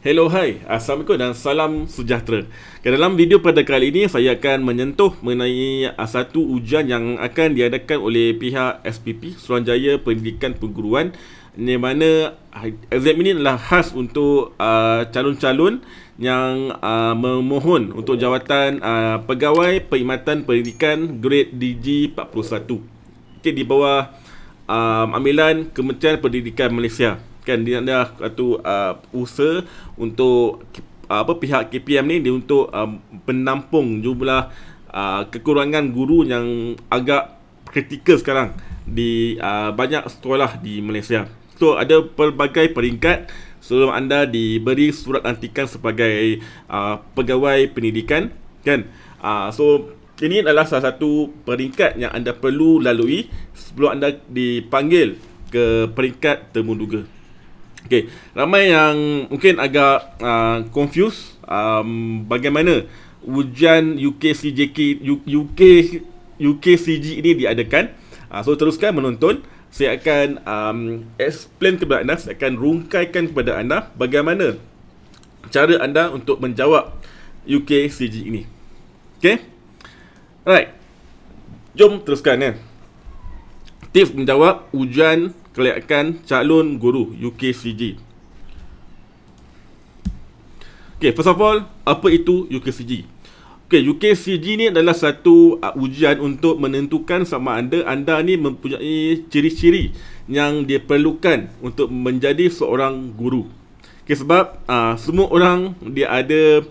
Hello, Hi, Assalamualaikum dan salam sejahtera. Dalam video pada kali ini, saya akan menyentuh mengenai ah, satu ujian yang akan diadakan oleh pihak SPP, Suruhanjaya Pendidikan Perguruan. Di mana ah, exam ini adalah khas untuk uh, calon-calon yang uh, memohon untuk jawatan uh, pegawai perkhidmatan pendidikan grade DG41. Okay, di bawah uh, ambilan Kementerian Pendidikan Malaysia kan dia ada satu uh, usaha untuk uh, apa pihak KPM ni dia untuk uh, menampung jumlah uh, kekurangan guru yang agak kritikal sekarang di uh, banyak sekolah di Malaysia. So ada pelbagai peringkat sebelum anda diberi surat lantikan sebagai uh, pegawai pendidikan kan. Uh, so ini adalah salah satu peringkat yang anda perlu lalui sebelum anda dipanggil ke peringkat temuduga. Okay, ramai yang mungkin agak uh, confused um, bagaimana ujian UKCJK UK UKCG ini diadakan. Uh, so teruskan menonton. Saya akan um, explain kepada anda, saya akan rungkaikan kepada anda bagaimana cara anda untuk menjawab UKCG ini. Okay, right. Jom teruskan ya. Tips menjawab ujian kelayakan calon guru UKCG. Okey, first of all, apa itu UKCG? Okey, UKCG ni adalah satu uh, ujian untuk menentukan sama anda anda ni mempunyai ciri-ciri yang dia perlukan untuk menjadi seorang guru. Okey, sebab uh, semua orang dia ada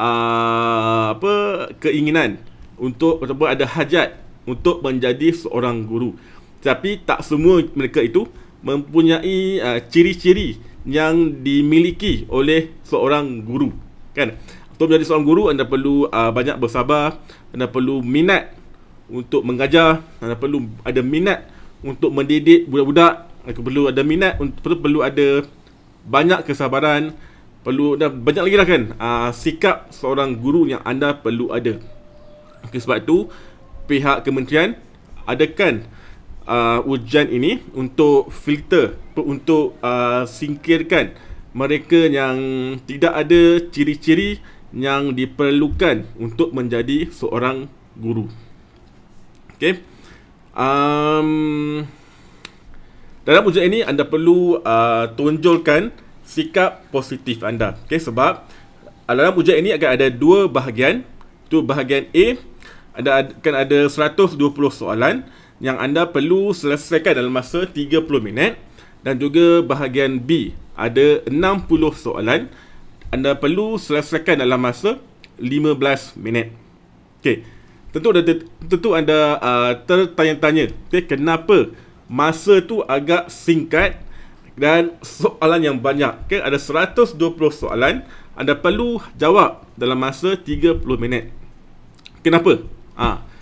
uh, apa keinginan untuk ataupun ada hajat untuk menjadi seorang guru tapi tak semua mereka itu mempunyai uh, ciri-ciri yang dimiliki oleh seorang guru kan untuk menjadi seorang guru anda perlu uh, banyak bersabar anda perlu minat untuk mengajar anda perlu ada minat untuk mendidik budak-budak anda perlu ada minat untuk perlu, perlu ada banyak kesabaran perlu ada banyak lagi lah kan uh, sikap seorang guru yang anda perlu ada okay, sebab itu pihak kementerian adakan uh, ujian ini untuk filter untuk uh, singkirkan mereka yang tidak ada ciri-ciri yang diperlukan untuk menjadi seorang guru. Okey. Um dalam ujian ini anda perlu uh, tonjolkan sikap positif anda. Okey sebab uh, dalam ujian ini akan ada dua bahagian. Tu bahagian A anda akan ada 120 soalan yang anda perlu selesaikan dalam masa 30 minit dan juga bahagian B ada 60 soalan anda perlu selesaikan dalam masa 15 minit. Okey. Tentu ada tentu anda uh, tertanya-tanya, Okay, kenapa masa tu agak singkat dan soalan yang banyak. Okey, ada 120 soalan anda perlu jawab dalam masa 30 minit. Kenapa? Ah. Ha.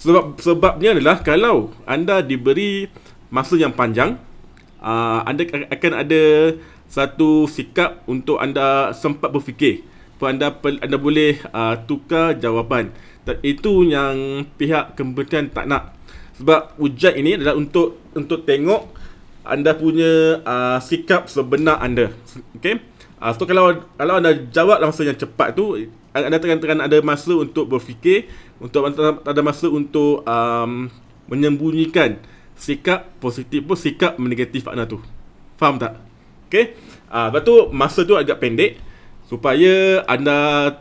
Sebab sebabnya adalah kalau anda diberi masa yang panjang, uh, anda akan ada satu sikap untuk anda sempat berfikir. Pun anda anda boleh uh, tukar jawapan. Dan itu yang pihak kementerian tak nak. Sebab ujian ini adalah untuk untuk tengok anda punya uh, sikap sebenar anda. Okay? Uh, so kalau kalau anda jawab dalam yang cepat tu anda terang-terang ada masa untuk berfikir untuk ada masa untuk um, menyembunyikan sikap positif pun sikap negatif anda tu faham tak okey ah uh, lepas tu masa tu agak pendek supaya anda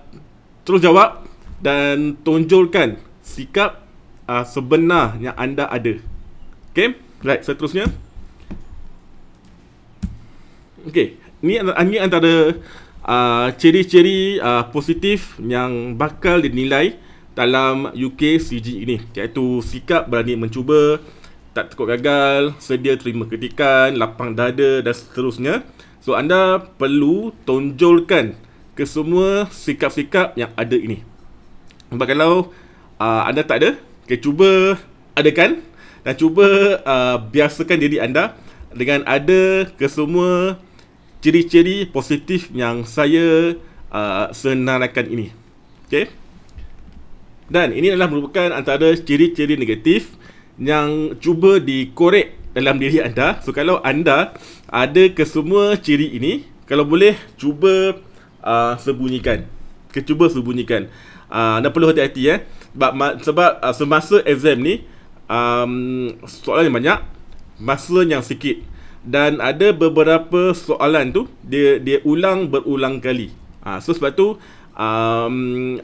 terus jawab dan tonjolkan sikap uh, ah, sebenar yang anda ada okey right seterusnya okey ni ini antara Ah, ciri-ciri uh, positif yang bakal dinilai dalam UK CG ini iaitu sikap berani mencuba, tak takut gagal, sedia terima kritikan, lapang dada dan seterusnya. So anda perlu tonjolkan kesemua sikap-sikap yang ada ini. Sebab kalau uh, anda tak ada, okay, cuba adakan dan cuba uh, biasakan diri anda dengan ada kesemua ciri-ciri positif yang saya uh, senaraikan ini. Okey. Dan ini adalah merupakan antara ciri-ciri negatif yang cuba dikorek dalam diri anda. So kalau anda ada kesemua ciri ini, kalau boleh cuba uh, sembunyikan. Cuba sembunyikan. Uh, anda perlu hati-hati eh. Sebab, sebab uh, semasa exam ni, um, soalan yang banyak, masa yang sikit dan ada beberapa soalan tu dia dia ulang berulang kali. Ha, so sebab tu um,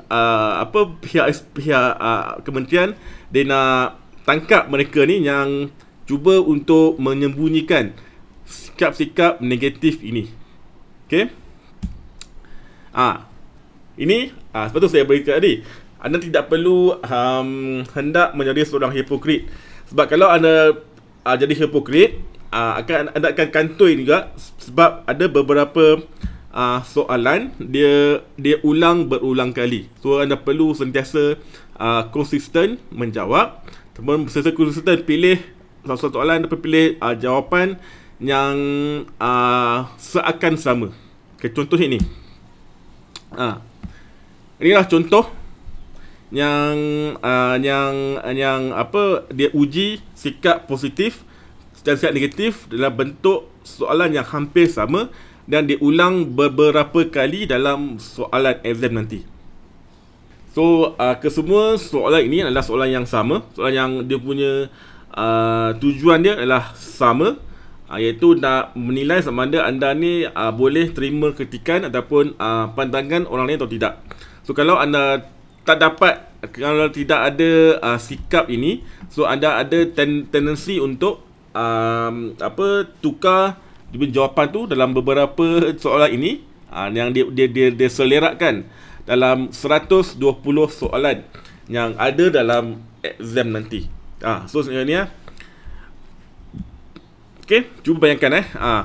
uh, apa pihak pihak uh, kementerian dia nak tangkap mereka ni yang cuba untuk menyembunyikan sikap-sikap negatif ini. Okay? Ah. Ha, ini ha, sebab tu saya beritahu tadi anda tidak perlu um, hendak menjadi seorang hipokrit. Sebab kalau anda uh, jadi hipokrit, uh, akan adakan kantoi juga sebab ada beberapa uh, soalan dia dia ulang berulang kali. So anda perlu sentiasa uh, konsisten menjawab. Teman sentiasa konsisten pilih satu-satu soalan anda pilih uh, jawapan yang uh, seakan sama. Okay, contoh ini. Ah. Uh, inilah contoh yang uh, yang yang apa dia uji sikap positif sikit-sikit negatif dalam bentuk soalan yang hampir sama dan diulang beberapa kali dalam soalan exam nanti. So, uh, kesemua soalan ini adalah soalan yang sama. Soalan yang dia punya uh, tujuan dia adalah sama uh, iaitu nak menilai sama ada anda ni uh, boleh terima kritikan ataupun uh, pandangan orang lain atau tidak. So, kalau anda tak dapat kalau tidak ada uh, sikap ini, so anda ada ten- tendensi untuk um, apa tukar dia jawapan tu dalam beberapa soalan ini uh, yang dia dia dia, dia selerakkan dalam 120 soalan yang ada dalam exam nanti. Ah, uh, so sebenarnya Okay, cuba bayangkan eh. Ah, uh,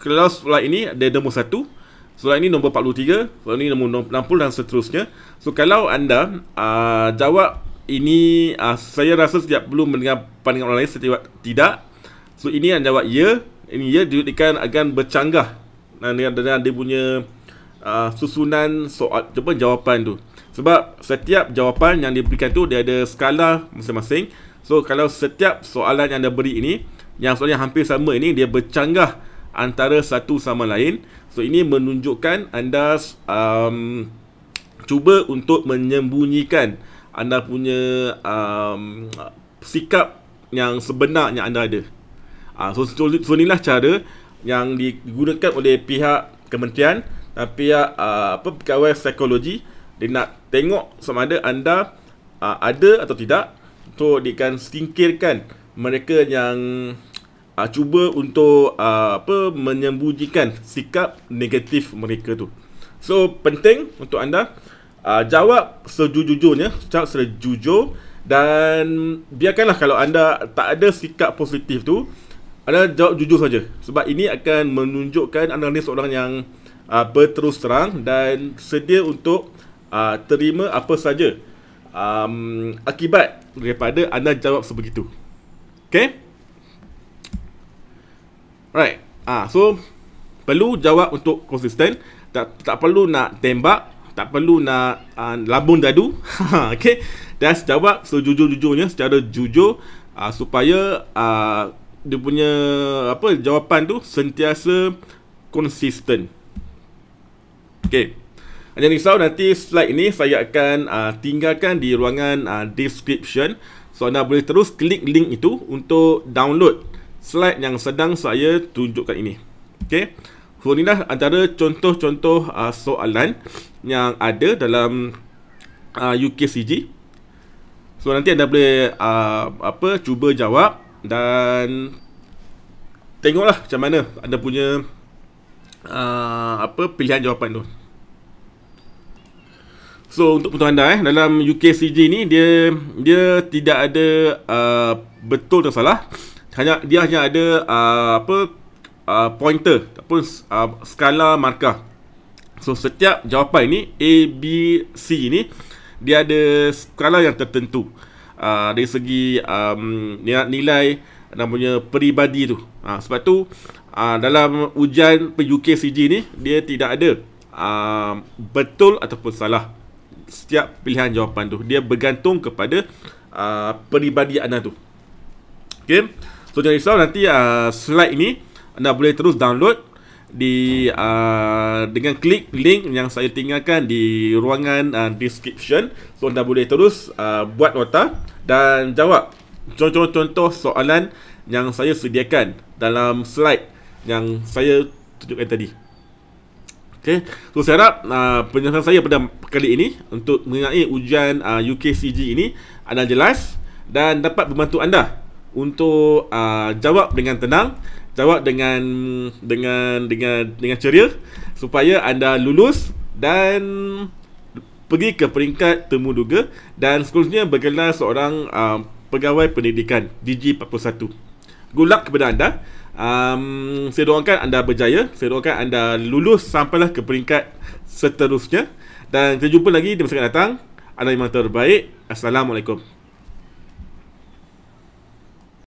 kalau soalan ini ada nombor 1, soalan ini nombor 43, soalan ini nombor 60 dan seterusnya. So kalau anda uh, jawab ini uh, saya rasa setiap belum mendengar pandangan orang lain setiap tidak So ini yang jawab ya Ini ya diberikan akan bercanggah Dengan, dengan dia punya uh, susunan soal Cuma jawapan tu Sebab setiap jawapan yang diberikan tu Dia ada skala masing-masing So kalau setiap soalan yang dia beri ini Yang soalan yang hampir sama ini Dia bercanggah antara satu sama lain So ini menunjukkan anda um, Cuba untuk menyembunyikan Anda punya um, sikap yang sebenar yang anda ada Ah, so, so, so inilah cara yang digunakan oleh pihak kementerian dan pihak uh, apa pegawai psikologi dia nak tengok sama ada anda uh, ada atau tidak so dia akan singkirkan mereka yang uh, cuba untuk uh, apa menyembunyikan sikap negatif mereka tu so penting untuk anda uh, jawab sejujurnya secara sejujur dan biarkanlah kalau anda tak ada sikap positif tu anda jawab jujur saja sebab ini akan menunjukkan anda ni seorang yang uh, berterus terang dan sedia untuk uh, terima apa saja um, akibat daripada anda jawab sebegitu. Okay? Right. Ah, uh, so perlu jawab untuk konsisten. Tak tak perlu nak tembak, tak perlu nak uh, ah, labung dadu. okay? Dan jawab sejujur-jujurnya secara jujur uh, supaya uh, dia punya apa jawapan tu sentiasa konsisten. Okay. anda risau nanti slide ini saya akan uh, tinggalkan di ruangan uh, description So anda boleh terus klik link itu untuk download slide yang sedang saya tunjukkan ini Okay So dah antara contoh-contoh uh, soalan yang ada dalam uh, UKCG So nanti anda boleh uh, apa cuba jawab dan tengoklah macam mana anda punya uh, apa pilihan jawapan tu so untuk penonton anda eh dalam UKCG ni dia dia tidak ada uh, betul atau salah hanya dia hanya ada uh, apa uh, pointer ataupun uh, skala markah so setiap jawapan ni A B C ni dia ada skala yang tertentu uh, dari segi um, nilai, nilai dan punya peribadi tu. Uh, sebab tu uh, dalam ujian UKCG ni dia tidak ada uh, betul ataupun salah setiap pilihan jawapan tu. Dia bergantung kepada uh, peribadi anda tu. Okay. So jangan risau nanti uh, slide ini anda boleh terus download di uh, dengan klik link yang saya tinggalkan di ruangan uh, description so anda boleh terus uh, buat nota dan jawab contoh-contoh soalan yang saya sediakan dalam slide yang saya tunjukkan tadi. Okay, so saya harap uh, penjelasan saya pada kali ini untuk mengenai ujian uh, UKCG ini adalah jelas dan dapat membantu anda untuk uh, jawab dengan tenang jawab dengan dengan dengan dengan ceria supaya anda lulus dan pergi ke peringkat temuduga dan seterusnya bergelar seorang uh, pegawai pendidikan DG41. Gulak kepada anda. Um, saya doakan anda berjaya. Saya doakan anda lulus sampailah ke peringkat seterusnya. Dan kita jumpa lagi di masa akan datang. Anda memang terbaik. Assalamualaikum.